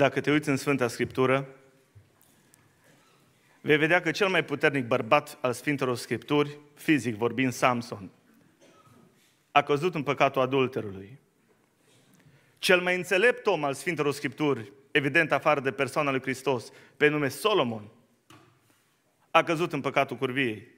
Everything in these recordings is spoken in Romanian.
dacă te uiți în Sfânta Scriptură, vei vedea că cel mai puternic bărbat al Sfintelor Scripturi, fizic vorbind Samson, a căzut în păcatul adulterului. Cel mai înțelept om al Sfintelor Scripturi, evident afară de persoana lui Hristos, pe nume Solomon, a căzut în păcatul curviei.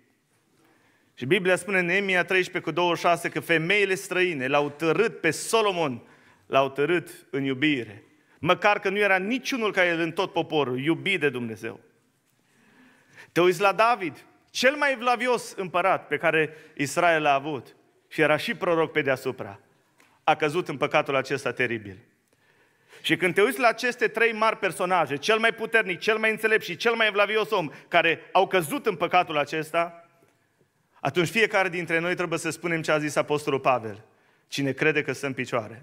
Și Biblia spune în Emia 13 cu 26 că femeile străine l-au tărât pe Solomon, l-au tărât în iubire. Măcar că nu era niciunul care în tot poporul, iubit de Dumnezeu. Te uiți la David, cel mai vlavios împărat pe care Israel l-a avut și era și proroc pe deasupra, a căzut în păcatul acesta teribil. Și când te uiți la aceste trei mari personaje, cel mai puternic, cel mai înțelept și cel mai vlavios om, care au căzut în păcatul acesta, atunci fiecare dintre noi trebuie să spunem ce a zis Apostolul Pavel. Cine crede că sunt picioare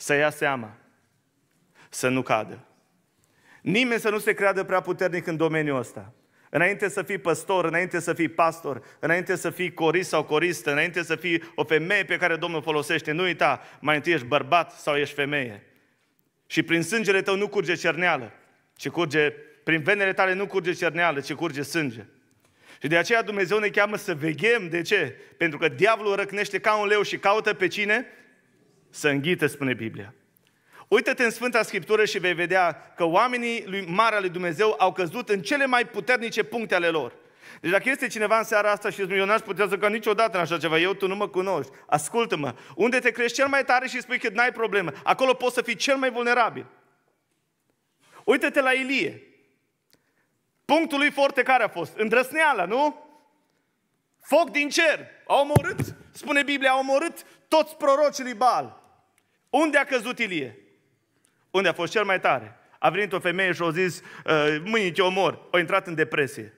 să ia seama, să nu cadă. Nimeni să nu se creadă prea puternic în domeniul ăsta. Înainte să fii păstor, înainte să fii pastor, înainte să fii coris sau coristă, înainte să fii o femeie pe care Domnul folosește, nu uita, mai întâi ești bărbat sau ești femeie. Și prin sângele tău nu curge cerneală, ci curge, prin venele tale nu curge cerneală, ci curge sânge. Și de aceea Dumnezeu ne cheamă să veghem. De ce? Pentru că diavolul răcnește ca un leu și caută pe cine? să înghită, spune Biblia. Uită-te în Sfânta Scriptură și vei vedea că oamenii lui Marea lui Dumnezeu au căzut în cele mai puternice puncte ale lor. Deci dacă este cineva în seara asta și spune, eu n-aș putea să ca niciodată în așa ceva, eu tu nu mă cunoști, ascultă-mă, unde te crești cel mai tare și spui că n-ai probleme, acolo poți să fii cel mai vulnerabil. Uită-te la Ilie. Punctul lui forte care a fost? Îndrăsneala, nu? Foc din cer. A omorât, spune Biblia, a omorât toți prorocii lui Baal. Unde a căzut Ilie? Unde a fost cel mai tare? A venit o femeie și a zis, ă, mâine te omor. A intrat în depresie.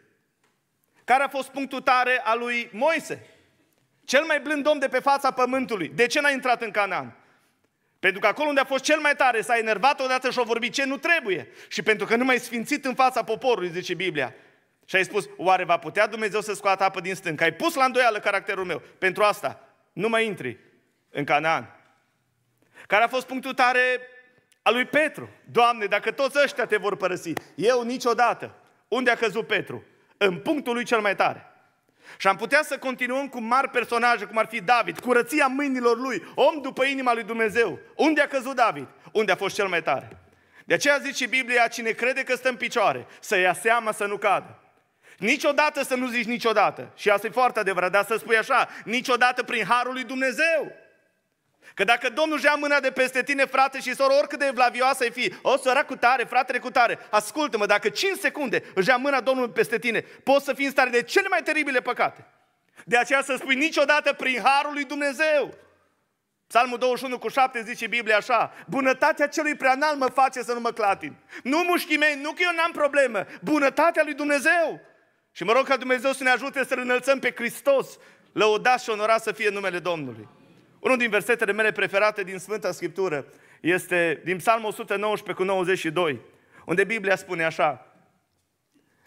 Care a fost punctul tare al lui Moise? Cel mai blând om de pe fața pământului. De ce n-a intrat în Canaan? Pentru că acolo unde a fost cel mai tare s-a enervat odată și a vorbit ce nu trebuie. Și pentru că nu mai sfințit în fața poporului, zice Biblia. Și ai spus, oare va putea Dumnezeu să scoată apă din stâncă? Ai pus la îndoială caracterul meu. Pentru asta nu mai intri în Canaan. Care a fost punctul tare al lui Petru? Doamne, dacă toți ăștia te vor părăsi, eu niciodată. Unde a căzut Petru? În punctul lui cel mai tare. Și am putea să continuăm cu mari personaje, cum ar fi David, curăția mâinilor lui, om după inima lui Dumnezeu. Unde a căzut David? Unde a fost cel mai tare? De aceea zice Biblia, cine crede că stă în picioare, să ia seama să nu cadă. Niciodată să nu zici niciodată. Și asta e foarte adevărat, dar să spui așa, niciodată prin harul lui Dumnezeu. Că dacă Domnul își ia mâna de peste tine, frate și soră, oricât de evlavioasă ai fi, o sora cu tare, fratele cu tare, ascultă-mă, dacă 5 secunde își ia mâna Domnului peste tine, poți să fii în stare de cele mai teribile păcate. De aceea să spui niciodată prin harul lui Dumnezeu. Psalmul 21 cu 7 zice Biblia așa, bunătatea celui preanal mă face să nu mă clatin. Nu mușchii mei, nu că eu n-am problemă, bunătatea lui Dumnezeu. Și mă rog ca Dumnezeu să ne ajute să-L înălțăm pe Hristos, lăudat și onorat să fie numele Domnului. Unul din versetele mele preferate din Sfânta Scriptură este din Psalmul 119 cu 92, unde Biblia spune așa.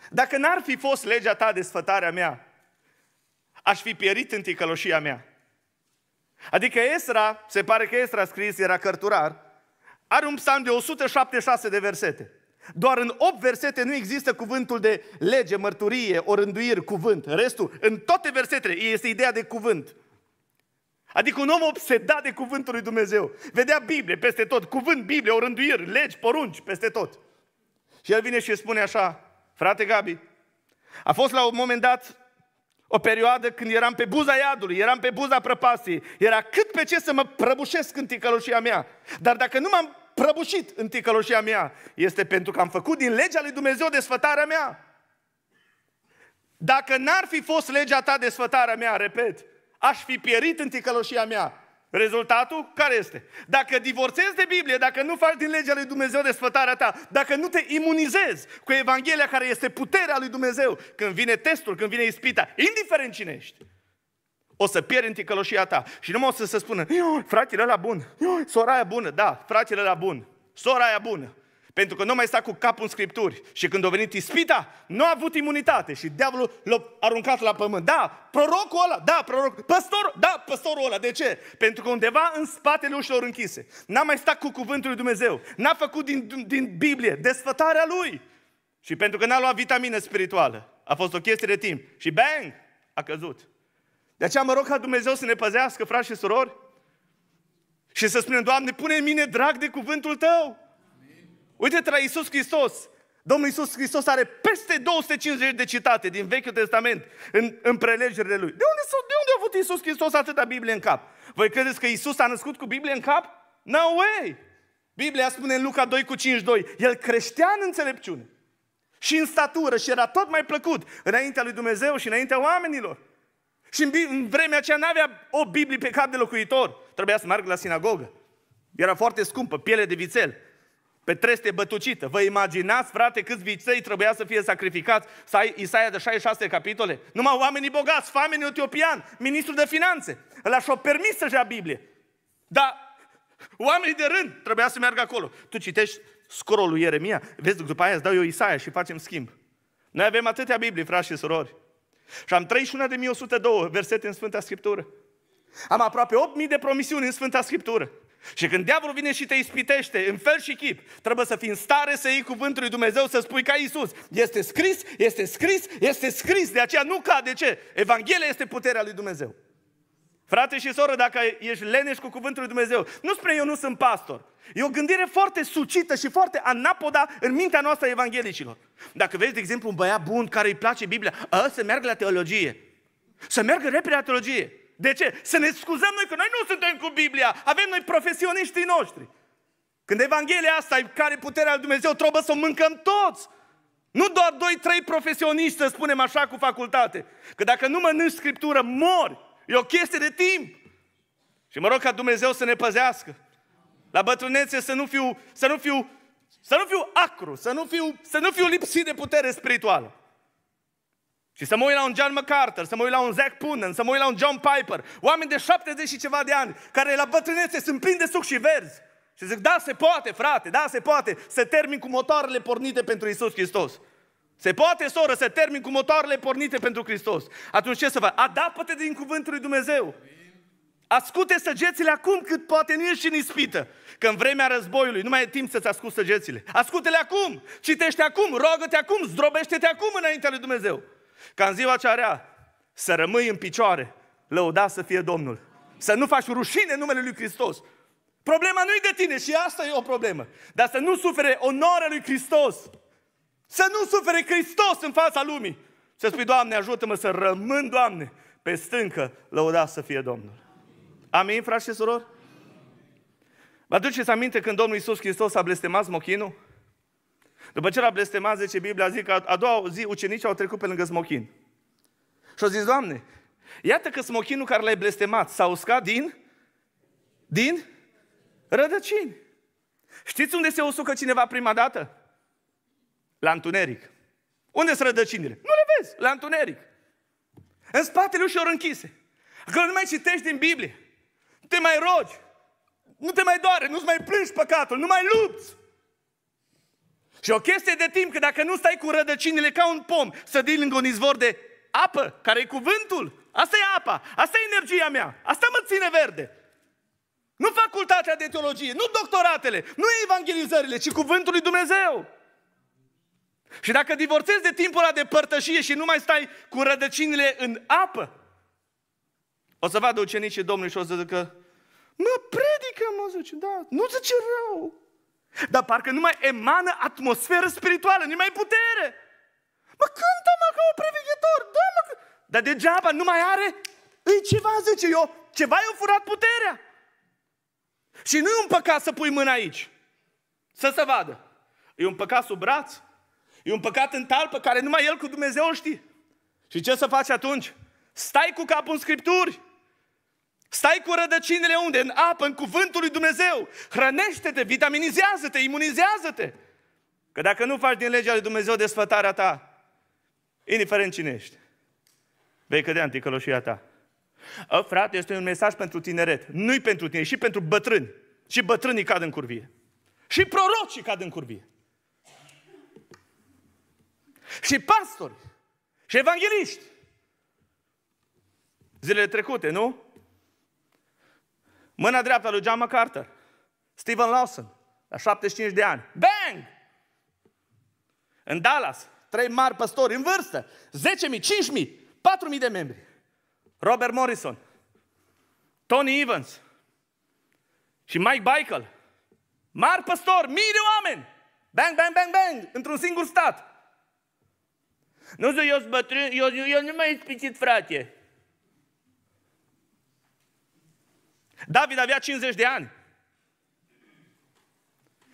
Dacă n-ar fi fost legea ta de sfătarea mea, aș fi pierit în ticăloșia mea. Adică Esra, se pare că Esra a scris, era cărturar, are un psalm de 176 de versete. Doar în 8 versete nu există cuvântul de lege, mărturie, orânduiri, cuvânt. Restul, în toate versetele, este ideea de cuvânt. Adică un om obsedat de cuvântul lui Dumnezeu. Vedea Biblie peste tot, cuvânt, Biblie, o orânduiri, legi, porunci, peste tot. Și el vine și spune așa, frate Gabi, a fost la un moment dat o perioadă când eram pe buza iadului, eram pe buza prăpastiei, era cât pe ce să mă prăbușesc în ticăloșia mea. Dar dacă nu m-am prăbușit în ticăloșia mea, este pentru că am făcut din legea lui Dumnezeu desfătarea mea. Dacă n-ar fi fost legea ta desfătarea mea, repet, aș fi pierit în ticăloșia mea. Rezultatul care este? Dacă divorțezi de Biblie, dacă nu faci din legea lui Dumnezeu desfătarea ta, dacă nu te imunizezi cu Evanghelia care este puterea lui Dumnezeu, când vine testul, când vine ispita, indiferent cine ești, o să pierzi în ticăloșia ta. Și nu mă o să se spună, fratele la bun, sora aia bună, da, fratele la bun, sora aia bună. Pentru că nu mai sta cu capul în scripturi. Și când a venit ispita, nu a avut imunitate. Și diavolul l-a aruncat la pământ. Da, prorocul ăla, da, proroc, păstor, da, păstorul ăla. De ce? Pentru că undeva în spatele ușilor închise. N-a mai stat cu cuvântul lui Dumnezeu. N-a făcut din, din Biblie desfătarea lui. Și pentru că n-a luat vitamină spirituală. A fost o chestie de timp. Și bang, a căzut. De aceea mă rog ca Dumnezeu să ne păzească, frați și surori, și să spunem, Doamne, pune în mine drag de cuvântul Tău. Uite-te la Iisus Hristos. Domnul Iisus Hristos are peste 250 de citate din Vechiul Testament în, în prelegerile lui. De unde, de unde a avut Iisus Hristos atâta Biblie în cap? Voi credeți că Iisus a născut cu Biblie în cap? No way! Biblia spune în Luca 2 cu 52. el creștea în înțelepciune și în statură și era tot mai plăcut înaintea lui Dumnezeu și înaintea oamenilor. Și în, în vremea aceea n-avea o Biblie pe cap de locuitor. Trebuia să meargă la sinagogă. Era foarte scumpă, piele de vițel pe treste bătucită. Vă imaginați, frate, câți viței trebuia să fie sacrificați? Să ai Isaia de 66 capitole? Numai oamenii bogați, fameni etiopian, ministrul de finanțe. Îl aș o permis să-și ia Biblie. Dar oamenii de rând trebuia să meargă acolo. Tu citești lui Ieremia, vezi, după aia îți dau eu Isaia și facem schimb. Noi avem atâtea Biblie, frați și surori. Și am 31.102 versete în Sfânta Scriptură. Am aproape 8.000 de promisiuni în Sfânta Scriptură. Și când diavolul vine și te ispitește în fel și chip, trebuie să fii în stare să iei cuvântul lui Dumnezeu, să spui ca Isus. Este scris, este scris, este scris, de aceea nu cade ce? Evanghelia este puterea lui Dumnezeu. Frate și soră, dacă ești leneș cu cuvântul lui Dumnezeu, nu spune eu nu sunt pastor. E o gândire foarte sucită și foarte anapoda în mintea noastră evanghelicilor. Dacă vezi, de exemplu, un băiat bun care îi place Biblia, a, să meargă la teologie. Să meargă repede la teologie. De ce? Să ne scuzăm noi că noi nu suntem cu Biblia. Avem noi profesioniștii noștri. Când Evanghelia asta care puterea lui Dumnezeu, trebuie să o mâncăm toți. Nu doar doi, trei profesioniști, să spunem așa, cu facultate. Că dacă nu mănânci Scriptură, mori. E o chestie de timp. Și mă rog ca Dumnezeu să ne păzească. La bătrânețe să nu fiu, să nu fiu, să nu fiu acru, să nu fiu, să nu fiu lipsit de putere spirituală. Și să mă uit la un John MacArthur, să mă uit la un Zac Punen, să mă uit la un John Piper, oameni de 70 și ceva de ani, care la bătrânețe sunt plini de suc și verzi. Și zic, da, se poate, frate, da, se poate să termin cu motoarele pornite pentru Isus Hristos. Se poate, soră, să termin cu motoarele pornite pentru Hristos. Atunci ce să faci? adapă te din cuvântul lui Dumnezeu. Ascute săgețile acum cât poate nu ești în ispită. Că în vremea războiului nu mai e timp să-ți ascult săgețile. Ascute-le acum, citește acum, roagă te acum, zdrobește-te acum înaintea lui Dumnezeu. Ca în ziua ce rea, să rămâi în picioare, lăuda să fie Domnul. Să nu faci rușine în numele Lui Hristos. Problema nu e de tine și asta e o problemă. Dar să nu sufere onoarea Lui Hristos. Să nu sufere Hristos în fața lumii. Să spui, Doamne, ajută-mă să rămân, Doamne, pe stâncă, lăuda să fie Domnul. Amin, frați și surori? Vă aduceți aminte când Domnul Iisus Hristos a blestemat smochinul? După ce l-a blestemat, zice Biblia, zic că a doua zi ucenicii au trecut pe lângă smochin. Și au zis, Doamne, iată că smochinul care l-ai blestemat s-a uscat din, din rădăcini. Știți unde se usucă cineva prima dată? La întuneric. Unde sunt rădăcinile? Nu le vezi, la întuneric. În spatele ușilor închise. Că nu mai citești din Biblie. Nu te mai rogi. Nu te mai doare, nu-ți mai plângi păcatul, nu mai lupți. Și o chestie de timp, că dacă nu stai cu rădăcinile ca un pom, să dii lângă un izvor de apă, care e cuvântul, asta e apa, asta e energia mea, asta mă ține verde. Nu facultatea de teologie, nu doctoratele, nu evangelizările, ci cuvântul lui Dumnezeu. Și dacă divorțezi de timpul ăla de părtășie și nu mai stai cu rădăcinile în apă, o să vadă ucenicii Domnului și o să zică, mă predică, mă zice, da, nu zice rău. Dar parcă nu mai emană atmosferă spirituală, nu mai putere. Mă cântă, mă, ca un privighetor, da, mă, dar degeaba nu mai are, îi ceva, zice eu, ceva i-a furat puterea. Și nu e un păcat să pui mâna aici, să se vadă. E un păcat sub braț, e un păcat în talpă, care numai el cu Dumnezeu știe. Și ce să faci atunci? Stai cu capul în Scripturi. Stai cu rădăcinile unde? În apă, în cuvântul lui Dumnezeu. Hrănește-te, vitaminizează-te, imunizează-te. Că dacă nu faci din legea lui Dumnezeu desfătarea ta, indiferent cine ești, vei cădea în ticăloșia ta. O, ă, frate, este un mesaj pentru tineret. Nu-i pentru tine, și pentru bătrâni. Și bătrânii cad în curvie. Și prorocii cad în curvie. Și pastori. Și evangeliști. Zilele trecute, nu? Mâna dreaptă lui John MacArthur, Stephen Lawson, la 75 de ani. Bang! În Dallas, trei mari păstori în vârstă, 10.000, 5.000, 4.000 de membri. Robert Morrison, Tony Evans și Mike Bickle. Mari păstori, mii de oameni. Bang, bang, bang, bang, într-un singur stat. Nu zic, eu sunt bătrân, eu, eu, eu nu mai explicit, frate. David avea 50 de ani.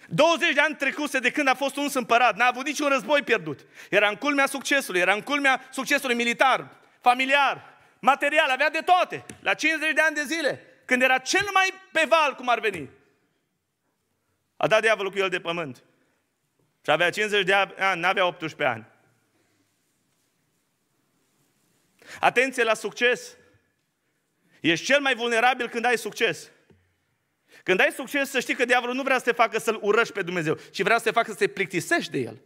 20 de ani trecuse de când a fost uns împărat, n-a avut niciun război pierdut. Era în culmea succesului, era în culmea succesului militar, familiar, material, avea de toate. La 50 de ani de zile, când era cel mai pe val cum ar veni. A dat diavolul cu el de pământ. Și avea 50 de ani, n-avea 18 ani. Atenție la succes! Ești cel mai vulnerabil când ai succes. Când ai succes, să știi că diavolul nu vrea să te facă să-L urăști pe Dumnezeu, ci vrea să te facă să te plictisești de El.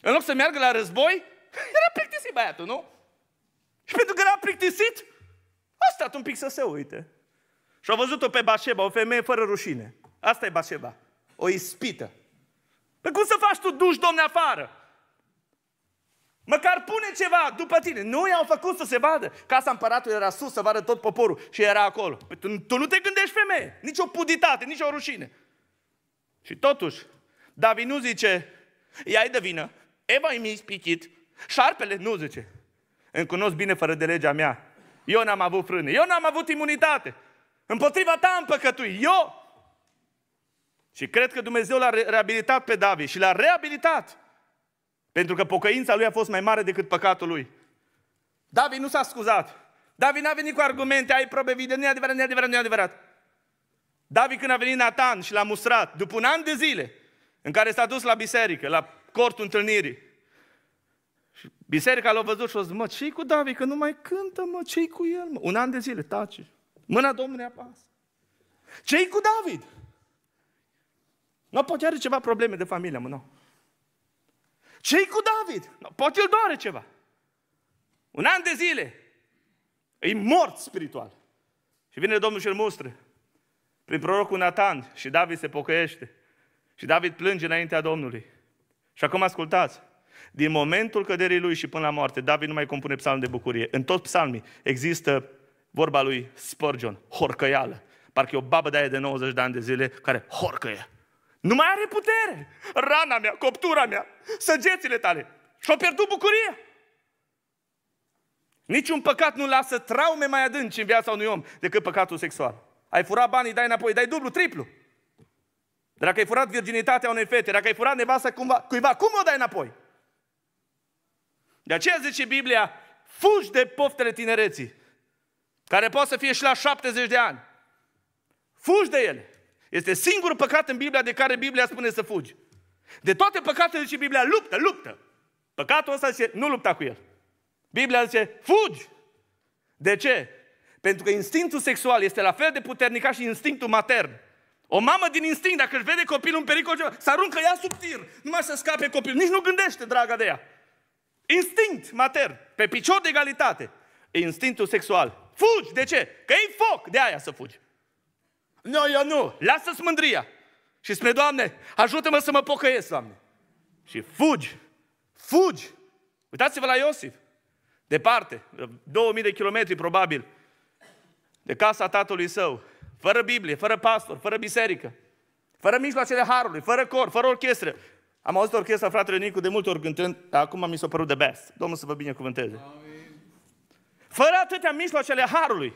În loc să meargă la război, era plictisit băiatul, nu? Și pentru că era plictisit, a stat un pic să se uite. Și a văzut-o pe Bașeba, o femeie fără rușine. Asta e Bașeba. O ispită. Pe cum să faci tu duș domne, afară? Măcar pune ceva după tine. Nu i-au făcut să se vadă. Casa împăratului era sus, să vadă tot poporul și era acolo. Păi tu, tu nu te gândești femeie, nici o puditate, nici o rușine. Și totuși, David nu zice, ea de vină, Eva e mis spichit, șarpele nu zice. Îmi cunosc bine fără de legea mea. Eu n-am avut frâne, eu n-am avut imunitate. Împotriva ta am păcătuit, eu. Și cred că Dumnezeu l-a reabilitat pe David și l-a reabilitat pentru că pocăința lui a fost mai mare decât păcatul lui. David nu s-a scuzat. David n-a venit cu argumente, ai probe video, nu e adevărat, nu e adevărat, nu e adevărat. David când a venit Nathan și l-a mustrat, după un an de zile, în care s-a dus la biserică, la cortul întâlnirii, și biserica l-a văzut și a zis, mă, ce cu David, că nu mai cântă, mă, ce cu el, mă? Un an de zile, tace. Mâna Domnului apasă. ce cu David? Nu, poate are ceva probleme de familie, mă, nu ce cu David? No, poate îl doare ceva. Un an de zile. E mort spiritual. Și vine Domnul și îl mustră. Prin prorocul Natan și David se pocăiește. Și David plânge înaintea Domnului. Și acum ascultați. Din momentul căderii lui și până la moarte, David nu mai compune psalm de bucurie. În toți psalmii există vorba lui Spurgeon, horcăială. Parcă e o babă de aia de 90 de ani de zile care horcăie. Nu mai are putere. Rana mea, coptura mea, săgețile tale. și o pierdut bucuria. Niciun păcat nu lasă traume mai adânci în viața unui om decât păcatul sexual. Ai furat banii, dai înapoi, dai dublu, triplu. Dacă ai furat virginitatea unei fete, dacă ai furat nevasta cumva, cuiva, cum o dai înapoi? De aceea zice Biblia, fugi de poftele tinereții, care poate să fie și la 70 de ani. Fugi de ele. Este singurul păcat în Biblia de care Biblia spune să fugi. De toate păcatele zice Biblia, luptă, luptă. Păcatul ăsta zice, nu lupta cu el. Biblia zice, fugi. De ce? Pentru că instinctul sexual este la fel de puternic ca și instinctul matern. O mamă din instinct, dacă își vede copilul în pericol, să aruncă ea sub tir, numai să scape copilul. Nici nu gândește, draga de ea. Instinct matern, pe picior de egalitate. instinctul sexual. Fugi, de ce? Că e foc, de aia să fugi. Nu, no, eu nu. Lasă-ți mândria. Și spune, Doamne, ajută-mă să mă pocăiesc, Doamne. Și fugi. Fugi. Uitați-vă la Iosif. Departe, 2000 de kilometri probabil, de casa tatălui său. Fără Biblie, fără pastor, fără biserică, fără mijloacele harului, fără cor, fără orchestră. Am auzit orchestra fratele Nicu de multe ori cântând, dar acum mi s-a părut de best. Domnul să vă binecuvânteze. Amin. Fără atâtea mijloacele harului.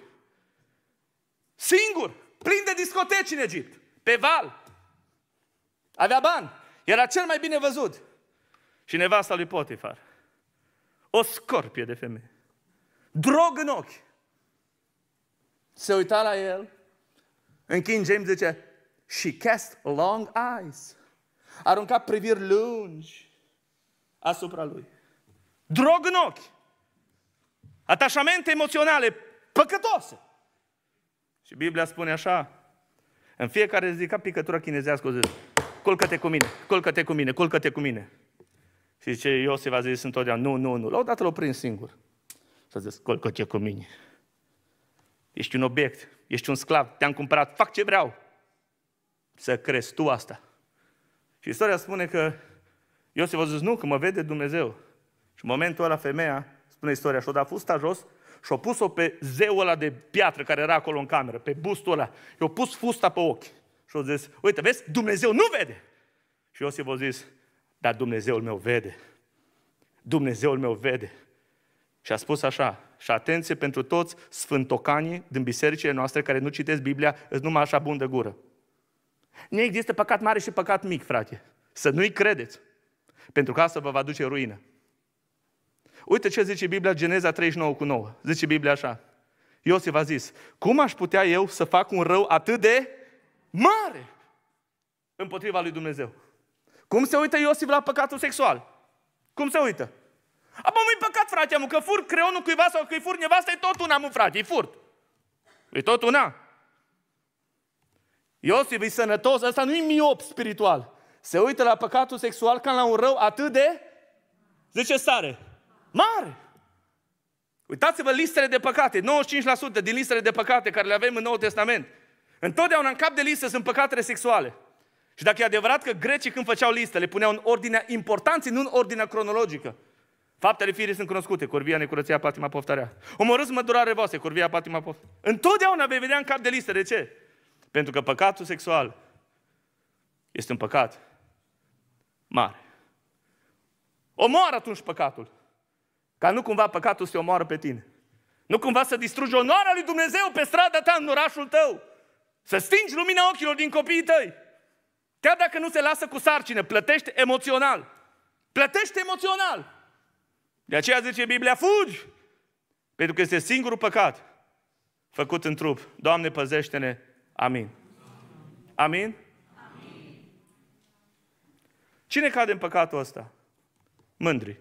Singur plin de discoteci în Egipt, pe val. Avea bani, era cel mai bine văzut. Și nevasta lui Potifar, o scorpie de femeie, drog în ochi. Se uita la el, în King James zice, she cast long eyes. Arunca priviri lungi asupra lui. Drog în ochi. Atașamente emoționale păcătoase. Și Biblia spune așa, în fiecare zi, ca picătura chinezească, o zis, culcă-te cu mine, culcă-te cu mine, culcă-te cu mine. Și zice, Iosif a zis întotdeauna, nu, nu, nu. La o dată l o prins singur. Și a zis, culcă-te cu mine. Ești un obiect, ești un sclav, te-am cumpărat, fac ce vreau. Să crezi tu asta. Și istoria spune că Iosif a zis, nu, că mă vede Dumnezeu. Și în momentul ăla femeia, spune istoria, și-o da fusta jos și-a pus-o pe zeul ăla de piatră care era acolo în cameră, pe bustul ăla. I-a pus fusta pe ochi și a zis, uite, vezi, Dumnezeu nu vede. Și Iosif a zis, dar Dumnezeul meu vede. Dumnezeul meu vede. Și a spus așa, și atenție pentru toți sfântocanii din bisericile noastre care nu citesc Biblia, îți numai așa bun de gură. Nu există păcat mare și păcat mic, frate. Să nu-i credeți. Pentru că asta vă va duce ruină. Uite ce zice Biblia Geneza 39 cu 9. Zice Biblia așa. Iosif a zis, cum aș putea eu să fac un rău atât de mare împotriva lui Dumnezeu? Cum se uită Iosif la păcatul sexual? Cum se uită? Abă, nu-i păcat, frate, mă, că fur creonul cuiva sau că-i fur nevasta, e tot una, mă, frate, e furt. E tot una. Iosif e sănătos, ăsta nu-i miop spiritual. Se uită la păcatul sexual ca la un rău atât de... Zice sare. Mare! Uitați-vă listele de păcate, 95% din listele de păcate care le avem în Noul Testament. Întotdeauna în cap de listă sunt păcatele sexuale. Și dacă e adevărat că grecii când făceau listă le puneau în ordinea importanței, nu în ordinea cronologică. Faptele firii sunt cunoscute, curvia, necurăția, patima, poftarea. Omorâți mădurare voastre, curvia, patima, poftarea. Întotdeauna vei vedea în cap de listă. De ce? Pentru că păcatul sexual este un păcat mare. Omoară atunci păcatul. Ca nu cumva păcatul să te omoară pe tine. Nu cumva să distrugi onoarea lui Dumnezeu pe strada ta, în orașul tău. Să stingi lumina ochilor din copiii tăi. Chiar dacă nu se lasă cu sarcină, plătește emoțional. Plătește emoțional. De aceea zice Biblia, fugi! Pentru că este singurul păcat făcut în trup. Doamne, păzește-ne! Amin. Amin? Amin. Cine cade în păcatul ăsta? Mândri.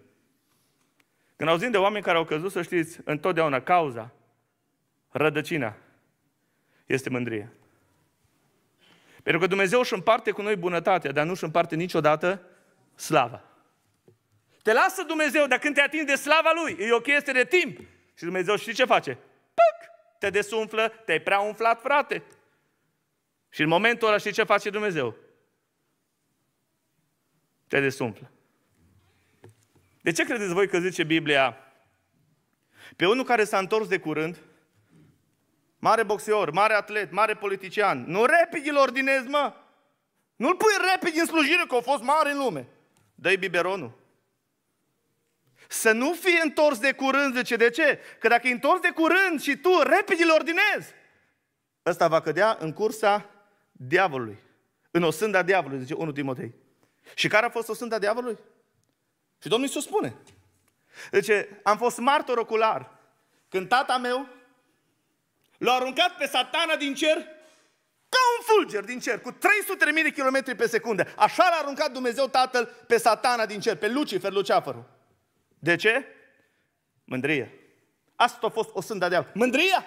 Când auzim de oameni care au căzut, să știți, întotdeauna cauza, rădăcina, este mândrie. Pentru că Dumnezeu își împarte cu noi bunătatea, dar nu își împarte niciodată slava. Te lasă Dumnezeu, dar când te atingi de slava Lui, e o chestie de timp. Și Dumnezeu știi ce face? Păc! Te desumflă, te-ai prea umflat, frate. Și în momentul ăla știi ce face Dumnezeu? Te desumflă. De ce credeți voi că zice Biblia? Pe unul care s-a întors de curând, mare boxeor, mare atlet, mare politician, nu repid îl ordinezi, mă! Nu-l pui repede în slujire, că a fost mare în lume. Dă-i biberonul. Să nu fii întors de curând, zice, de ce? Că dacă e întors de curând și tu repede îl ordinezi, ăsta va cădea în cursa diavolului, în osânda diavolului, zice 1 Timotei. Și care a fost osânda diavolului? Și Domnul Iisus spune. Zice, am fost martor ocular când tata meu l-a aruncat pe satana din cer ca un fulger din cer, cu 300.000 de km pe secundă. Așa l-a aruncat Dumnezeu Tatăl pe satana din cer, pe Lucifer, Luceafărul. De ce? Mândrie. Asta a fost o sânda de al. Mândria!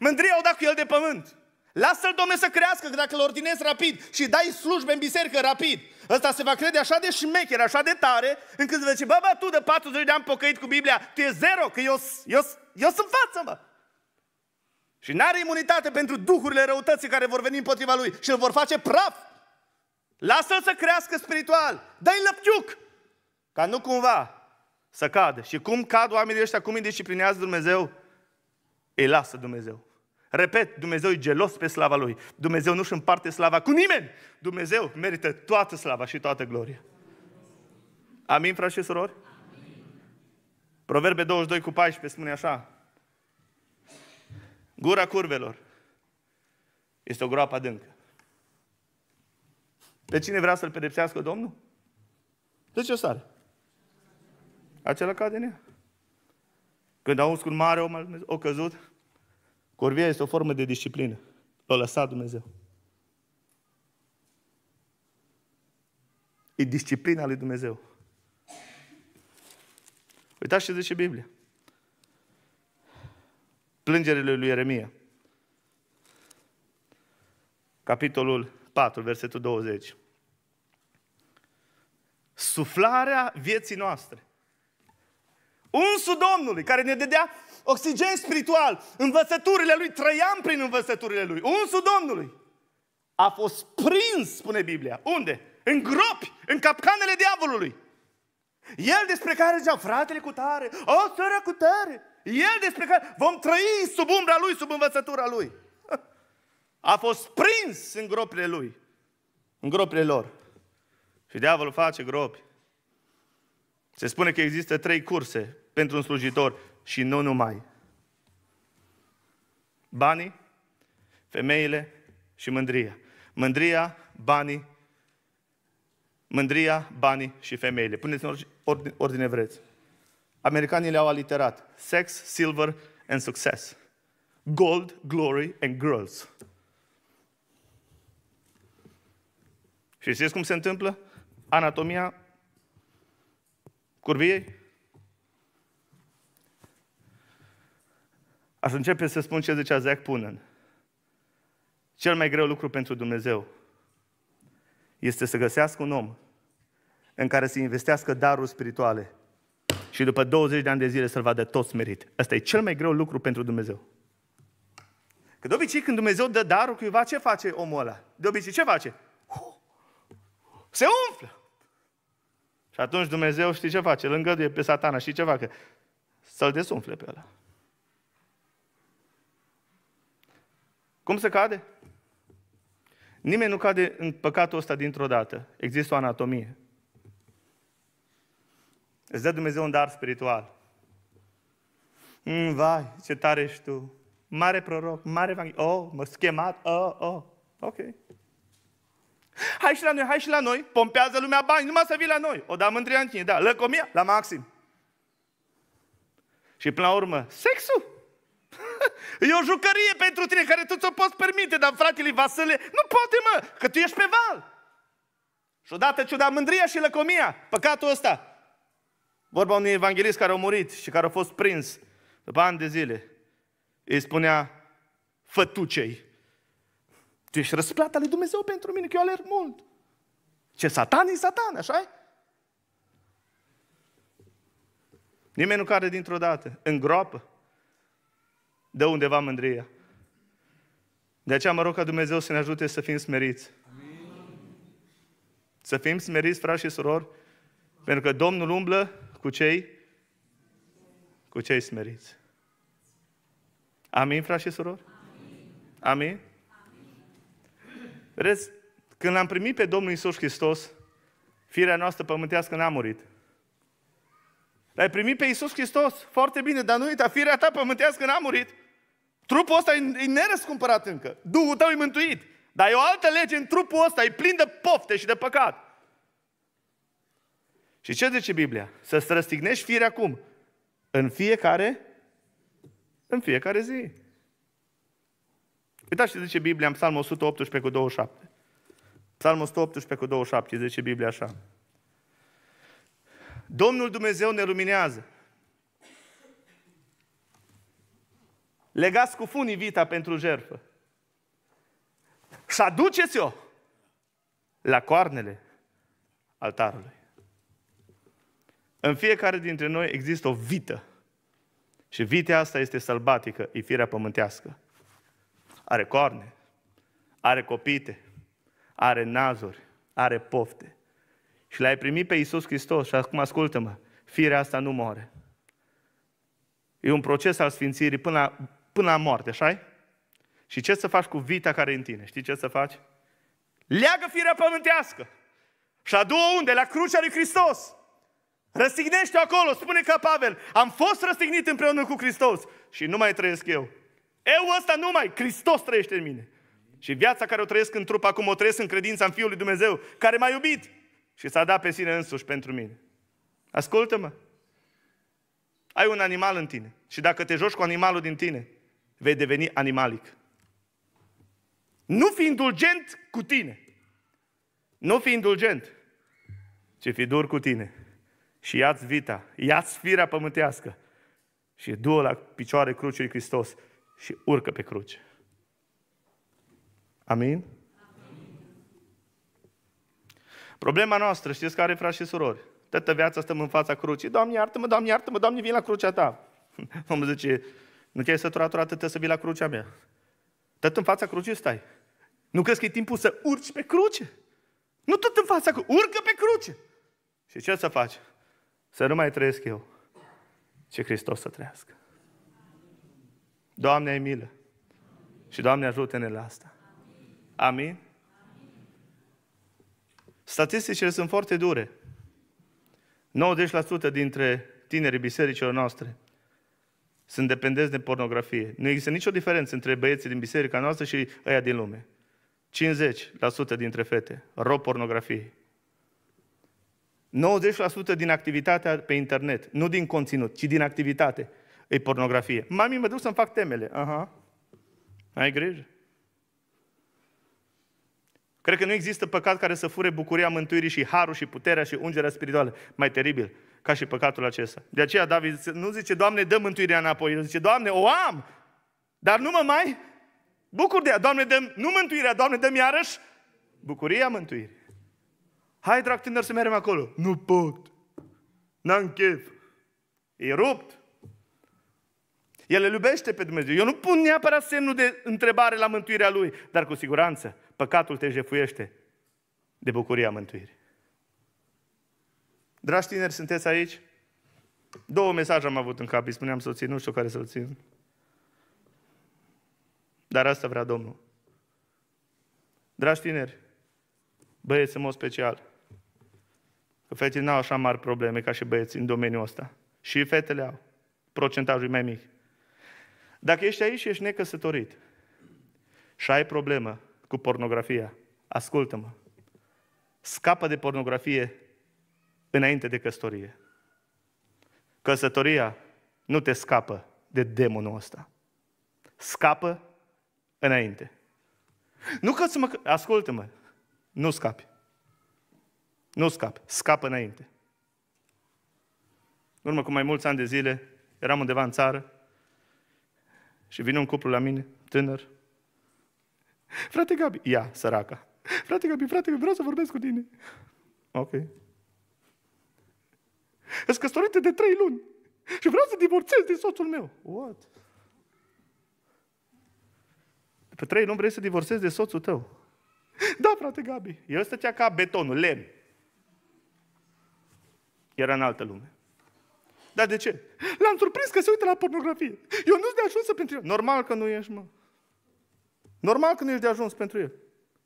Mândria o dat cu el de pământ. Lasă-l, Domne, să crească, că dacă îl ordinezi rapid și dai slujbe în biserică rapid, Ăsta se va crede așa de șmecher, așa de tare, încât se zice, bă, bă, tu de 40 de ani pocăit cu Biblia, tu e zero, că eu, eu, eu sunt față, mă. Și n-are imunitate pentru duhurile răutății care vor veni împotriva lui și îl vor face praf. Lasă-l să crească spiritual. Dă-i lăpciuc. Ca nu cumva să cadă. Și cum cad oamenii ăștia, cum îi disciplinează Dumnezeu? Îi lasă Dumnezeu. Repet, Dumnezeu e gelos pe slava Lui. Dumnezeu nu-și împarte slava cu nimeni. Dumnezeu merită toată slava și toată gloria. Amin, frate și surori? Amin. Proverbe 22 cu 14 spune așa. Gura curvelor este o groapă adâncă. Pe cine vrea să-l pedepsească Domnul? De ce o sare? Acela cade în ea. Când auzi cu un mare om, o căzut, Corvia este o formă de disciplină. L-a lăsat Dumnezeu. E disciplina lui Dumnezeu. Uitați ce zice Biblia. Plângerile lui Ieremia. Capitolul 4, versetul 20. Suflarea vieții noastre. Unsul Domnului, care ne dădea oxigen spiritual, învățăturile lui, trăiam prin învățăturile lui. Unsul Domnului a fost prins, spune Biblia. Unde? În gropi, în capcanele diavolului. El despre care zicea, fratele cu tare, o, sora cu tare. El despre care vom trăi sub umbra lui, sub învățătura lui. A fost prins în gropile lui, în gropile lor. Și diavolul face gropi. Se spune că există trei curse pentru un slujitor și nu numai. Banii, femeile și mândria. Mândria, banii, mândria, banii și femeile. Puneți în ordine, ordine vreți. Americanii le-au aliterat. Sex, silver and success. Gold, glory and girls. Și știți cum se întâmplă? Anatomia curviei? Aș începe să spun ce zicea Zeac Punen. Cel mai greu lucru pentru Dumnezeu este să găsească un om în care să investească daruri spirituale și după 20 de ani de zile să-l vadă tot smerit. Asta e cel mai greu lucru pentru Dumnezeu. Că de obicei când Dumnezeu dă darul cuiva, ce face omul ăla? De obicei ce face? Se umflă! Și atunci Dumnezeu știe ce face? Îl îngăduie pe satana și ce facă? Să-l desumfle pe ăla. Cum se cade? Nimeni nu cade în păcatul ăsta dintr-o dată. Există o anatomie. Îți dă Dumnezeu un dar spiritual. Mm, vai, ce tare ești tu. Mare proroc, mare evanghelie. Oh, mă schemat. Oh, oh. Ok. Hai și la noi, hai și la noi. Pompează lumea bani, numai să vii la noi. O dăm în triantine, da. Lăcomia, la maxim. Și până la urmă, sexul. E o jucărie pentru tine care tu ți-o poți permite, dar fratele Vasile, nu poate mă, că tu ești pe val. Și odată ce da mândria și lăcomia, păcatul ăsta. Vorba unui evanghelist care a murit și care a fost prins după ani de zile. Îi spunea fătucei, tu ești răsplata lui Dumnezeu pentru mine, că eu alerg mult. Ce satan e satan, așa -i? Nimeni nu cade dintr-o dată în groapă dă undeva mândria. De aceea mă rog ca Dumnezeu să ne ajute să fim smeriți. Amin. Să fim smeriți, frați și surori, pentru că Domnul umblă cu cei cu cei smeriți. Amin, frați și surori? Amin. Amin? Amin. Vedeți, când l-am primit pe Domnul Isus Hristos, firea noastră pământească n-a murit. L-ai primit pe Isus Hristos, foarte bine, dar nu uita, firea ta pământească n-a murit. Trupul ăsta e, nerăscumpărat încă. Duhul tău e mântuit. Dar e o altă lege în trupul ăsta, e plin de pofte și de păcat. Și ce zice Biblia? Să-ți răstignești firea cum? În fiecare, în fiecare zi. Uitați ce zice Biblia în Psalmul 118 cu 27. Psalmul 118 cu 27 zice Biblia așa. Domnul Dumnezeu ne luminează legați cu funii vita pentru jertfă. Și aduceți-o la coarnele altarului. În fiecare dintre noi există o vită. Și vitea asta este sălbatică, e firea pământească. Are corne, are copite, are nazuri, are pofte. Și l-ai primit pe Iisus Hristos și acum ascultă-mă, firea asta nu moare. E un proces al sfințirii până la până la moarte, așa Și ce să faci cu vita care e în tine? Știi ce să faci? Leagă firea pământească și adu-o unde? La crucea lui Hristos. Răstignește-o acolo, spune ca Pavel, am fost răstignit împreună cu Hristos și nu mai trăiesc eu. Eu ăsta nu mai, Hristos trăiește în mine. Și viața care o trăiesc în trup acum, o trăiesc în credința în Fiul lui Dumnezeu, care m-a iubit și s-a dat pe sine însuși pentru mine. Ascultă-mă! Ai un animal în tine și dacă te joci cu animalul din tine, vei deveni animalic. Nu fi indulgent cu tine. Nu fi indulgent, ci fi dur cu tine. Și ia-ți vita, ia-ți firea pământească și du o la picioare crucii Hristos și urcă pe cruce. Amin? Amin. Problema noastră, știți care, frați și surori? Tătă viața stăm în fața crucii. Doamne, iartă-mă, Doamne, iartă-mă, Doamne, vin la crucea ta. Omul zice, nu te-ai săturat o trebuie să vii la crucea mea. Tot în fața crucii stai. Nu crezi că e timpul să urci pe cruce? Nu tot în fața crucii, urcă pe cruce! Și ce să faci? Să nu mai trăiesc eu, ce Hristos să trăiască. Doamne, ai milă. Și Doamne, ajută-ne la asta. Amin? Statisticile sunt foarte dure. 90% dintre tinerii bisericilor noastre sunt dependenți de pornografie. Nu există nicio diferență între băieții din biserica noastră și ăia din lume. 50% dintre fete, ro pornografie. 90% din activitatea pe internet, nu din conținut, ci din activitate, e pornografie. Mami, mă duc să-mi fac temele. Aha. Ai grijă. Cred că nu există păcat care să fure bucuria mântuirii și harul și puterea și ungerea spirituală. Mai teribil ca și păcatul acesta. De aceea David nu zice, Doamne, dă mântuirea înapoi. El zice, Doamne, o am, dar nu mă mai bucur de ea. Doamne, dă nu mântuirea, Doamne, dă-mi iarăși bucuria mântuirii. Hai, drag tânăr, să mergem acolo. Nu pot. N-am chef. E rupt. El îl iubește pe Dumnezeu. Eu nu pun neapărat semnul de întrebare la mântuirea lui, dar cu siguranță păcatul te jefuiește de bucuria mântuirii. Dragi tineri, sunteți aici? Două mesaje am avut în cap, îi spuneam să țin, nu știu care să țin. Dar asta vrea Domnul. Dragi tineri, băieți în mod special, că fetele n-au așa mari probleme ca și băieții în domeniul ăsta. Și fetele au. Procentajul mai mic. Dacă ești aici și ești necăsătorit și ai problemă cu pornografia, ascultă-mă. Scapă de pornografie înainte de căsătorie. Căsătoria nu te scapă de demonul ăsta. Scapă înainte. Nu că să mă... Ascultă-mă. Nu scapi. Nu scapi. Scapă înainte. În urmă cu mai mulți ani de zile, eram undeva în țară și vine un cuplu la mine, tânăr. Frate Gabi, ia, săraca. Frate Gabi, frate Gabi, vreau să vorbesc cu tine. Ok. Sunt căsătorite de trei luni. Și vreau să divorțez din soțul meu. What? Pe trei luni vrei să divorțezi de soțul tău. Da, frate Gabi. Eu stătea ca betonul, lemn. Era în altă lume. Dar de ce? L-am surprins că se uită la pornografie. Eu nu s de ajuns pentru el. Normal că nu ești, mă. Normal că nu ești de ajuns pentru el.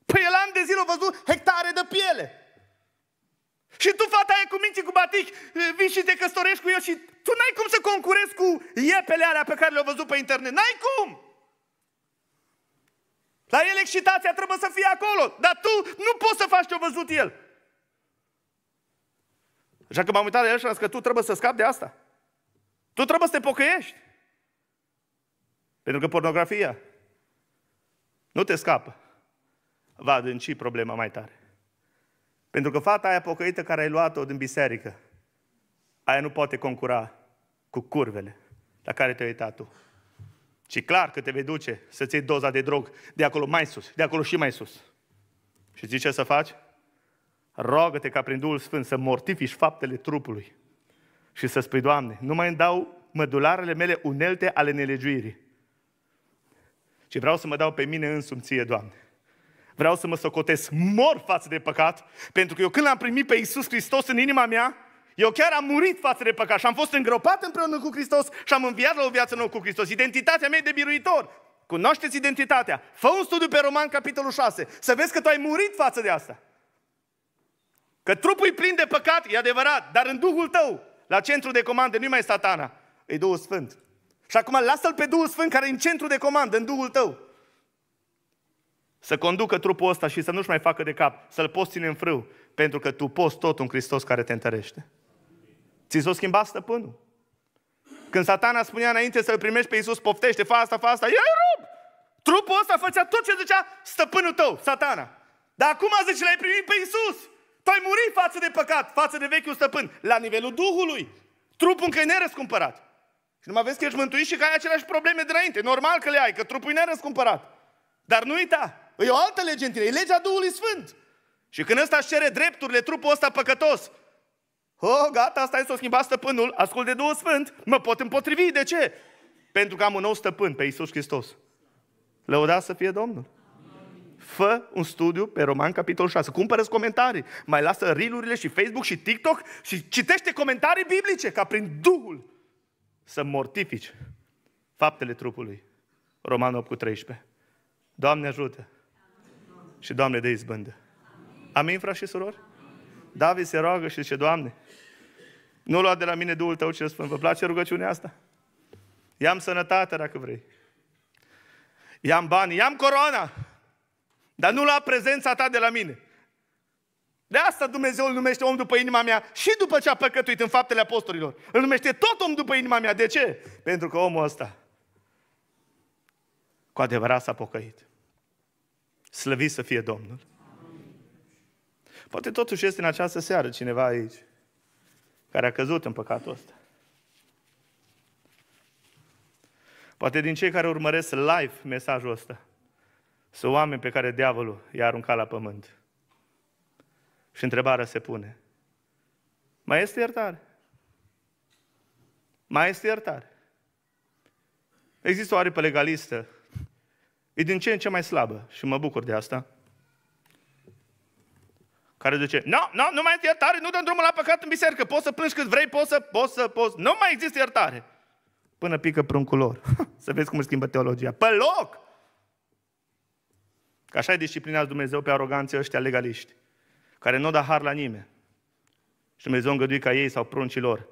Păi el an de zile a văzut hectare de piele. Și tu, fata e cu minții cu batic, vii și te căsătorești cu el și tu n-ai cum să concurezi cu iepele alea pe care le-au văzut pe internet. N-ai cum! La el excitația trebuie să fie acolo, dar tu nu poți să faci ce-a văzut el. Așa că m-am uitat la el și am zis că tu trebuie să scapi de asta. Tu trebuie să te pocăiești. Pentru că pornografia nu te scapă. Va adânci problema mai tare. Pentru că fata aia pocăită care ai luat-o din biserică, aia nu poate concura cu curvele la care te-ai uitat tu. Și clar că te vei duce să-ți iei doza de drog de acolo mai sus, de acolo și mai sus. Și zice ce să faci? Rogă-te ca prin Duhul Sfânt să mortifici faptele trupului și să spui, Doamne, nu mai îmi dau mădularele mele unelte ale nelegiuirii, ci vreau să mă dau pe mine însumție, Doamne. Vreau să mă socotesc mor față de păcat, pentru că eu când l-am primit pe Iisus Hristos în inima mea, eu chiar am murit față de păcat și am fost îngropat împreună cu Hristos și am înviat la o viață nouă cu Hristos. Identitatea mea e de biruitor. Cunoașteți identitatea. Fă un studiu pe Roman, capitolul 6, să vezi că tu ai murit față de asta. Că trupul e plin de păcat, e adevărat, dar în Duhul tău, la centru de comandă, nu mai e satana, e Duhul Sfânt. Și acum lasă-l pe Duhul Sfânt care e în centru de comandă, în Duhul tău. Să conducă trupul ăsta și să nu-și mai facă de cap, să-l poți ține în frâu, pentru că tu poți tot un Hristos care te întărește. Ți s-o schimba stăpânul. Când satana spunea înainte să-l primești pe Iisus, poftește, fa asta, fa asta, eu rup! Trupul ăsta făcea tot ce zicea stăpânul tău, satana. Dar acum zici, l-ai primit pe Iisus. Tu ai murit față de păcat, față de vechiul stăpân, la nivelul Duhului. Trupul încă e nerăscumpărat. Și nu mai vezi că ești mântuit și că ai aceleași probleme de înainte. Normal că le ai, că trupul e nerăscumpărat. Dar nu uita, E o altă lege în tine, e legea Duhului Sfânt. Și când ăsta își cere drepturile, trupul ăsta păcătos, Oh, gata, asta e să o schimba stăpânul, ascult de Duhul Sfânt, mă pot împotrivi, de ce? Pentru că am un nou stăpân pe Iisus Hristos. Lăuda să fie Domnul. Fă un studiu pe Roman capitolul 6. cumpără comentarii. Mai lasă rilurile și Facebook și TikTok și citește comentarii biblice ca prin Duhul să mortifici faptele trupului. Roman 8 cu 13. Doamne ajută! și Doamne de izbândă. Amin, frați și surori? David se roagă și zice, Doamne, nu lua de la mine Duhul Tău Ce spun? Vă place rugăciunea asta? I-am sănătate dacă vrei. I-am bani, i-am corona. Dar nu lua prezența ta de la mine. De asta Dumnezeu îl numește om după inima mea și după ce a păcătuit în faptele apostolilor. Îl numește tot om după inima mea. De ce? Pentru că omul ăsta cu adevărat s-a pocăit. Slăvit să fie Domnul! Poate totuși este în această seară cineva aici care a căzut în păcatul ăsta. Poate din cei care urmăresc live mesajul ăsta, sunt oameni pe care diavolul i-a aruncat la pământ. Și întrebarea se pune, mai este iertare? Mai este iertare? Există o aripă legalistă E din ce în ce mai slabă și mă bucur de asta. Care zice, nu, no, nu, no, nu mai este iertare, nu dăm drumul la păcat în biserică, poți să plângi cât vrei, poți să, poți să, poți, nu mai există iertare. Până pică pruncul lor. să vezi cum își schimbă teologia. Pe loc! Că așa e disciplinează Dumnezeu pe aroganții ăștia legaliști, care nu da har la nimeni. Și Dumnezeu îngădui ca ei sau pruncii lor.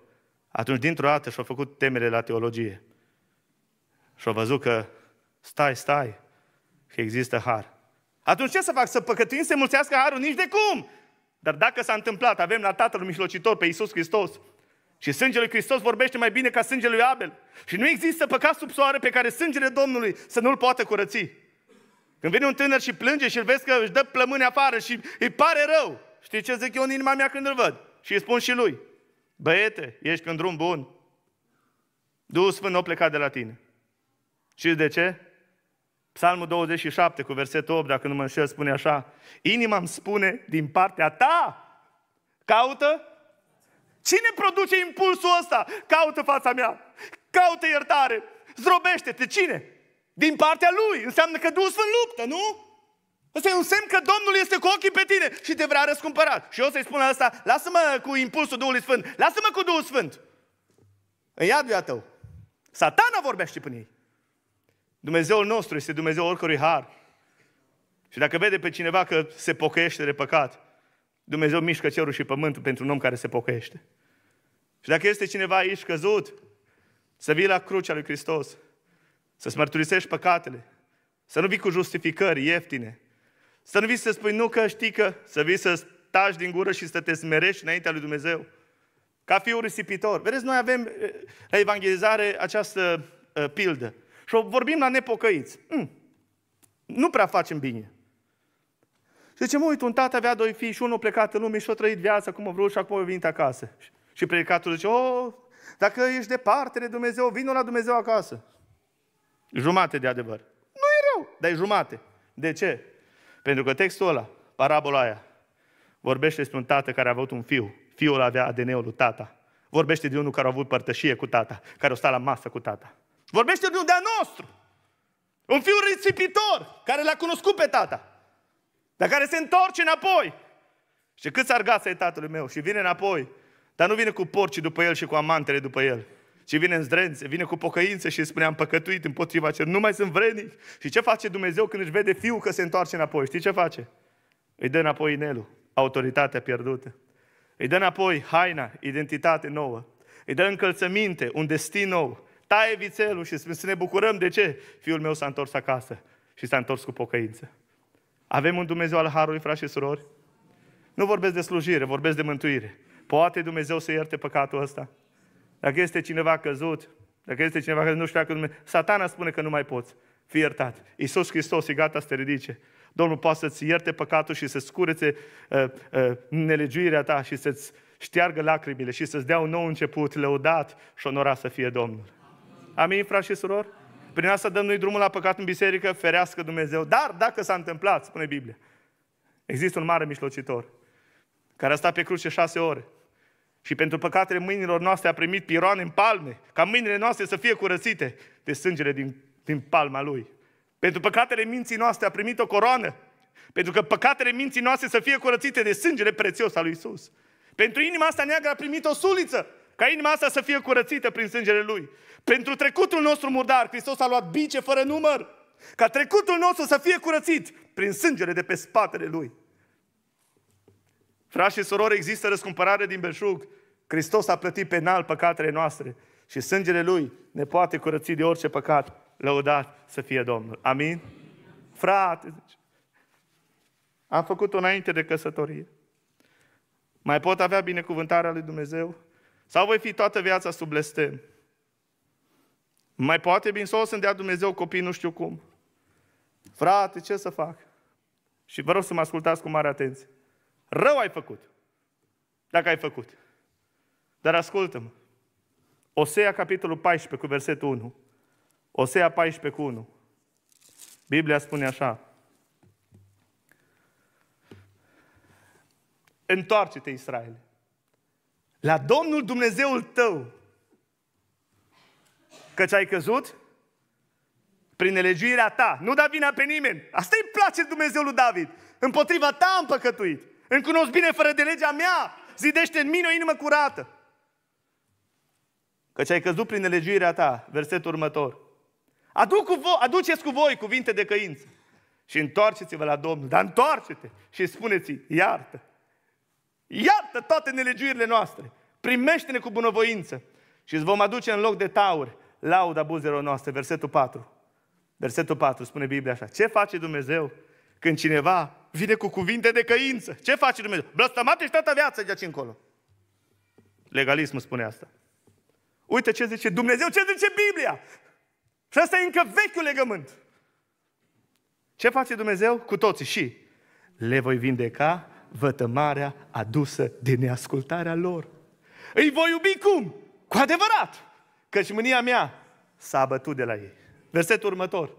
Atunci, dintr-o dată, și-au făcut temere la teologie. Și-au văzut că, stai, stai, că există har. Atunci ce să fac? Să păcătuim să mulțească harul? Nici de cum! Dar dacă s-a întâmplat, avem la Tatăl mijlocitor pe Iisus Hristos și sângele lui Hristos vorbește mai bine ca sângele lui Abel. Și nu există păcat sub soare pe care sângele Domnului să nu-l poată curăți. Când vine un tânăr și plânge și îl vezi că își dă plămâni afară și îi pare rău, știi ce zic eu în inima mea când îl văd? Și îi spun și lui, băiete, ești pe un drum bun. Duhul Sfânt nu a plecat de la tine. Și de ce? Psalmul 27 cu versetul 8, dacă nu mă înșel, spune așa. Inima îmi spune din partea ta, caută? Cine produce impulsul ăsta? Caută fața mea, caută iertare, zdrobește-te. Cine? Din partea lui. Înseamnă că dus în luptă, nu? Asta e un semn că Domnul este cu ochii pe tine și te vrea răscumpărat. Și eu să-i spun asta, lasă-mă cu impulsul Duhului Sfânt, lasă-mă cu Duhul Sfânt. În iadul tău. Satana vorbește până ei. Dumnezeul nostru este Dumnezeul oricărui har. Și dacă vede pe cineva că se pocăiește de păcat, Dumnezeu mișcă cerul și pământul pentru un om care se pocăiește. Și dacă este cineva aici căzut, să vii la crucea lui Hristos, să-ți mărturisești păcatele, să nu vii cu justificări ieftine, să nu vii să spui nu că știi că, să vii să taci din gură și să te smerești înaintea lui Dumnezeu. Ca fiul risipitor. Vedeți, noi avem eh, la evangelizare această eh, pildă și vorbim la nepocăiți. Mm. Nu prea facem bine. Și zice, mă uite, un tată avea doi fii și unul plecat în lume și a trăit viața cum a vrut și acum a venit acasă. Și predicatul zice, o, dacă ești departe de Dumnezeu, vină la Dumnezeu acasă. Jumate de adevăr. Nu e rău, dar e jumate. De ce? Pentru că textul ăla, parabola aia, vorbește despre un tată care a avut un fiu. Fiul avea ADN-ul lui tata. Vorbește de unul care a avut părtășie cu tata, care o sta la masă cu tata. Vorbește de un de-a nostru. Un fiu risipitor care l-a cunoscut pe tata. Dar care se întorce înapoi. Și cât s-ar gasa tatălui meu și vine înapoi. Dar nu vine cu porci după el și cu amantele după el. Și vine în zdrențe, vine cu pocăință și spune, am păcătuit împotriva cer, nu mai sunt vrednic. Și ce face Dumnezeu când își vede fiul că se întoarce înapoi? Știi ce face? Îi dă înapoi inelul, autoritatea pierdută. Îi dă înapoi haina, identitate nouă. Îi dă încălțăminte, un destin nou. Taie vițelul și să ne bucurăm de ce fiul meu s-a întors acasă și s-a întors cu pocăință. Avem un Dumnezeu al Harului, frați și surori? Nu vorbesc de slujire, vorbesc de mântuire. Poate Dumnezeu să ierte păcatul ăsta? Dacă este cineva căzut, dacă este cineva care nu știa că Dumnezeu... Satana spune că nu mai poți. Fii iertat. Iisus Hristos e gata să te ridice. Domnul poate să-ți ierte păcatul și să-ți curețe uh, uh, nelegiuirea ta și să-ți șteargă lacrimile și să-ți dea un nou început, lăudat și onorat să fie Domnul. Amin, frați și surori? Prin asta dăm noi drumul la păcat în biserică, ferească Dumnezeu. Dar dacă s-a întâmplat, spune Biblia, există un mare mijlocitor care a stat pe cruce șase ore și pentru păcatele mâinilor noastre a primit piroane în palme, ca mâinile noastre să fie curățite de sângele din, din palma lui. Pentru păcatele minții noastre a primit o coroană, pentru că păcatele minții noastre să fie curățite de sângele prețios al lui Isus. Pentru inima asta neagră a primit o suliță, ca inima asta să fie curățită prin sângele Lui. Pentru trecutul nostru murdar, Hristos a luat bice fără număr. Ca trecutul nostru să fie curățit prin sângele de pe spatele Lui. Frați și sorori, există răscumpărare din belșug. Hristos a plătit penal păcatele noastre și sângele Lui ne poate curăți de orice păcat. Lăudat să fie Domnul. Amin? Frate, zice. am făcut-o înainte de căsătorie. Mai pot avea binecuvântarea lui Dumnezeu? Sau voi fi toată viața sub blestem? Mai poate bine să o să-mi dea Dumnezeu copii nu știu cum. Frate, ce să fac? Și vă rog să mă ascultați cu mare atenție. Rău ai făcut. Dacă ai făcut. Dar ascultă-mă. Osea, capitolul 14, cu versetul 1. Osea 14, cu 1. Biblia spune așa. Întoarce-te, Israel. La Domnul Dumnezeul tău, căci ai căzut prin nelegiuirea ta. Nu da vina pe nimeni. Asta îi place Dumnezeul lui David. Împotriva ta am păcătuit. Îmi cunosc bine fără de legea mea. Zidește în mine o inimă curată. Căci ai căzut prin nelegiuirea ta. Versetul următor. Aduc cu voi, aduceți cu voi cuvinte de căință și întoarceți-vă la Domnul. Dar întoarceți te și spuneți iartă. Iartă toate nelegiurile noastre. Primește-ne cu bunăvoință și îți vom aduce în loc de tauri lauda buzelor noastre. Versetul 4. Versetul 4 spune Biblia așa. Ce face Dumnezeu când cineva vine cu cuvinte de căință? Ce face Dumnezeu? Blăstămate și toată viața de aici încolo. Legalismul spune asta. Uite ce zice Dumnezeu, ce zice Biblia. Și asta e încă vechiul legământ. Ce face Dumnezeu? Cu toții și le voi vindeca vătămarea adusă de neascultarea lor. Îi voi iubi cum? Cu adevărat! Căci mânia mea s-a bătut de la ei. Versetul următor.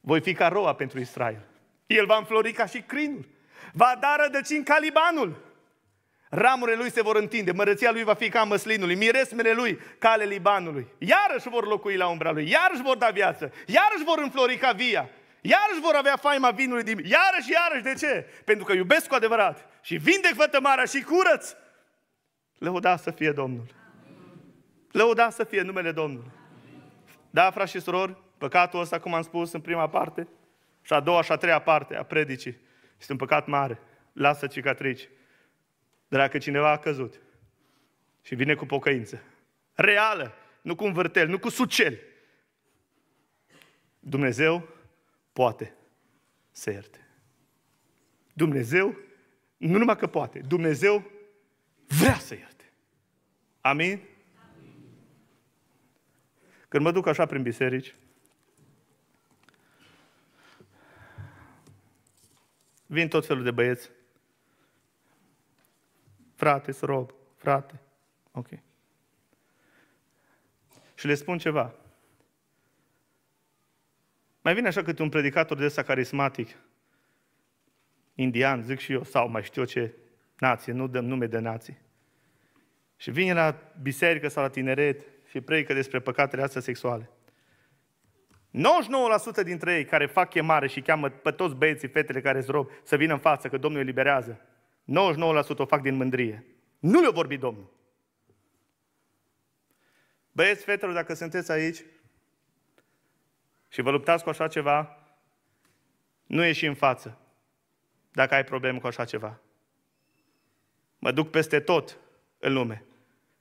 Voi fi ca roa pentru Israel. El va înflori ca și crinul. Va da rădăcini ca Libanul. Ramurile lui se vor întinde, mărăția lui va fi ca măslinului, miresmele lui ca ale Libanului. Iarăși vor locui la umbra lui, iarăși vor da viață, iarăși vor înflori ca via. Iarăși vor avea faima vinului din... Iarăși, iarăși, de ce? Pentru că iubesc cu adevărat și vindec vătămarea și curăț. Lăuda să fie Domnul. Lăuda să fie numele Domnului. Da, frați și surori, păcatul ăsta, cum am spus în prima parte, și a doua și a treia parte a predicii, este un păcat mare. Lasă cicatrici. Dacă cineva a căzut și vine cu pocăință, reală, nu cu un vârtel, nu cu sucel, Dumnezeu poate să ierte. Dumnezeu, nu numai că poate, Dumnezeu vrea să ierte. Amin? Când mă duc așa prin biserici, vin tot felul de băieți. Frate, să rog, frate. Ok. Și le spun ceva. Mai vine așa câte un predicator de ăsta carismatic, indian, zic și eu, sau mai știu ce nație, nu dăm nume de nații. Și vine la biserică sau la tineret și predică despre păcatele astea sexuale. 99% dintre ei care fac chemare și cheamă pe toți băieții, fetele care îți rob să vină în față, că Domnul îi liberează, 99% o fac din mândrie. Nu le-a vorbit Domnul. Băieți, fetelor, dacă sunteți aici, și vă luptați cu așa ceva, nu ieși în față dacă ai probleme cu așa ceva. Mă duc peste tot în lume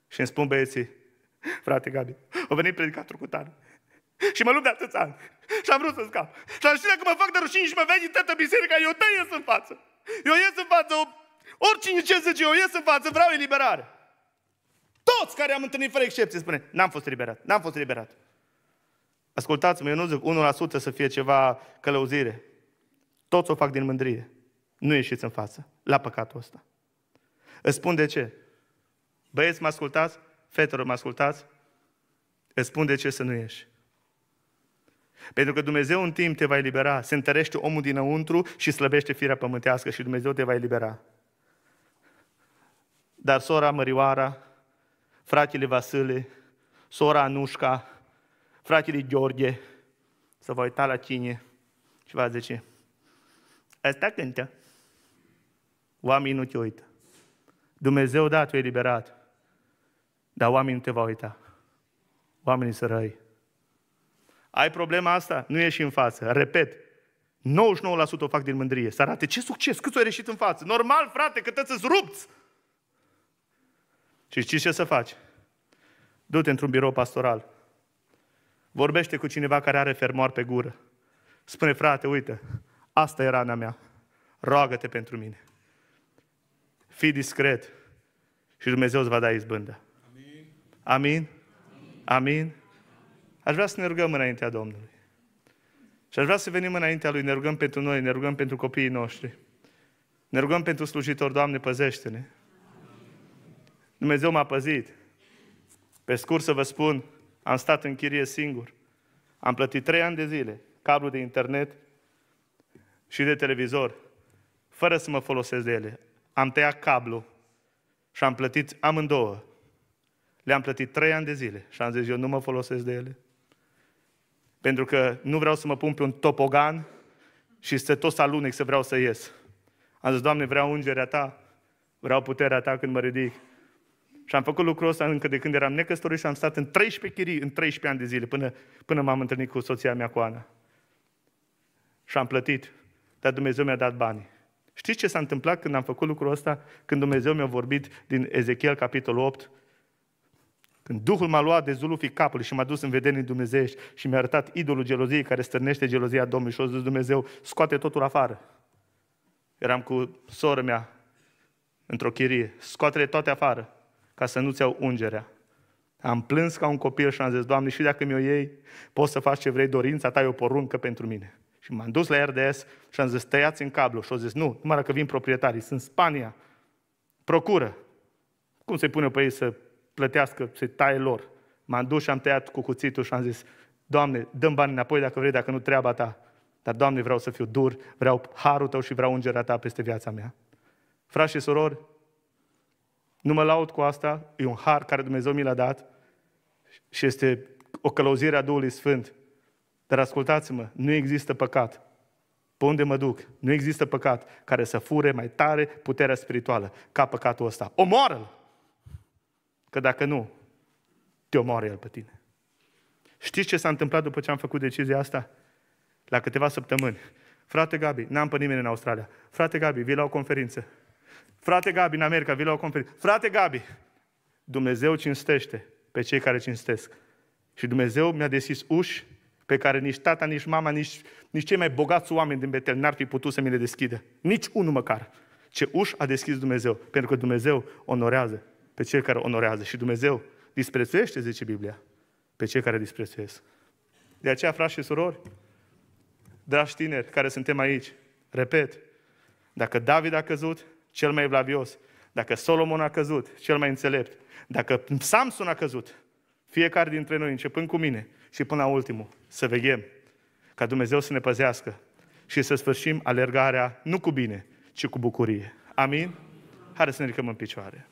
și îmi spun băieții, frate Gabi, a venit predicatul cu tare. Și mă lupt de atâți ani. Și am vrut să scap. Și am știut că mă fac de rușini și mă în toată biserica, eu te ies în față. Eu ies în față, oricine ce zice, eu ies în față, vreau eliberare. Toți care am întâlnit fără excepție spune, n-am fost eliberat, n-am fost eliberat. Ascultați-mă, eu nu zic 1% să fie ceva călăuzire. Toți o fac din mândrie. Nu ieșiți în față la păcatul ăsta. Îți spun de ce. Băieți, mă ascultați? Fetelor, mă ascultați? Îți spun de ce să nu ieși. Pentru că Dumnezeu în timp te va elibera. Se întărește omul dinăuntru și slăbește firea pământească și Dumnezeu te va elibera. Dar sora Mărioara, fratele Vasile, sora Anușca, fratele George, să vă uita la cine și va zice, Asta cântă. Oamenii nu te uită. Dumnezeu, da, tu e liberat. Dar oamenii nu te va uita. Oamenii sunt răi. Ai problema asta? Nu ieși în față. Repet, 99% o fac din mândrie. Să arate ce succes, cât o ieșit în față. Normal, frate, că să-ți rupți. Și știi ce să faci? Du-te într-un birou pastoral Vorbește cu cineva care are fermoar pe gură. Spune, frate, uite, asta e rana mea. Roagă-te pentru mine. Fii discret și Dumnezeu îți va da izbândă. Amin? Amin? Amin? Aș vrea să ne rugăm înaintea Domnului. Și aș vrea să venim înaintea Lui, ne rugăm pentru noi, ne rugăm pentru copiii noștri. Ne rugăm pentru slujitor, Doamne, păzește-ne. Dumnezeu m-a păzit. Pe scurt să vă spun, am stat în chirie singur. Am plătit trei ani de zile cablu de internet și de televizor, fără să mă folosesc de ele. Am tăiat cablu și am plătit amândouă. Le-am plătit trei ani de zile și am zis, eu nu mă folosesc de ele. Pentru că nu vreau să mă pun pe un topogan și să tot să alunec, să vreau să ies. Am zis, Doamne, vreau ungerea Ta, vreau puterea Ta când mă ridic. Și am făcut lucrul ăsta încă de când eram necăsătorit și am stat în 13 chirii, în 13 ani de zile, până, până m-am întâlnit cu soția mea, cu Ana. Și am plătit, dar Dumnezeu mi-a dat bani. Știți ce s-a întâmplat când am făcut lucrul ăsta? Când Dumnezeu mi-a vorbit din Ezechiel, capitolul 8, când Duhul m-a luat de zulufi capului și m-a dus în vedenii dumnezeiești și mi-a arătat idolul geloziei care stârnește gelozia Domnului și a zis Dumnezeu, scoate totul afară. Eram cu sora mea într-o chirie, scoate toate afară ca să nu-ți iau ungerea. Am plâns ca un copil și am zis, Doamne, și dacă mi-o iei, poți să faci ce vrei, dorința ta e o poruncă pentru mine. Și m-am dus la RDS și am zis, tăiați în cablu. Și au zis, nu, numai dacă vin proprietarii, sunt Spania, procură. Cum se pune pe ei să plătească, să taie lor? M-am dus și am tăiat cu cuțitul și am zis, Doamne, dăm bani înapoi dacă vrei, dacă nu treaba ta. Dar, Doamne, vreau să fiu dur, vreau harul tău și vreau ungerea ta peste viața mea. Frați și surori, nu mă laud cu asta, e un har care Dumnezeu mi l-a dat și este o călăuzire a Duhului Sfânt. Dar ascultați-mă, nu există păcat. Pe unde mă duc? Nu există păcat care să fure mai tare puterea spirituală ca păcatul ăsta. Omoară-l! Că dacă nu, te omoară el pe tine. Știți ce s-a întâmplat după ce am făcut decizia asta? La câteva săptămâni. Frate Gabi, n-am pe nimeni în Australia. Frate Gabi, vii la o conferință. Frate Gabi, în America, vii la o conferință. Frate Gabi, Dumnezeu cinstește pe cei care cinstesc. Și Dumnezeu mi-a deschis uși pe care nici tata, nici mama, nici, nici cei mai bogați oameni din Betel n-ar fi putut să mi le deschidă. Nici unul măcar. Ce uși a deschis Dumnezeu. Pentru că Dumnezeu onorează pe cei care onorează. Și Dumnezeu disprețuiește, zice Biblia, pe cei care disprețuiesc. De aceea, frați și surori, dragi tineri care suntem aici, repet, dacă David a căzut, cel mai evlavios, dacă Solomon a căzut, cel mai înțelept, dacă Samson a căzut, fiecare dintre noi, începând cu mine și până la ultimul, să veghem ca Dumnezeu să ne păzească și să sfârșim alergarea nu cu bine, ci cu bucurie. Amin? Haideți să ne ridicăm în picioare.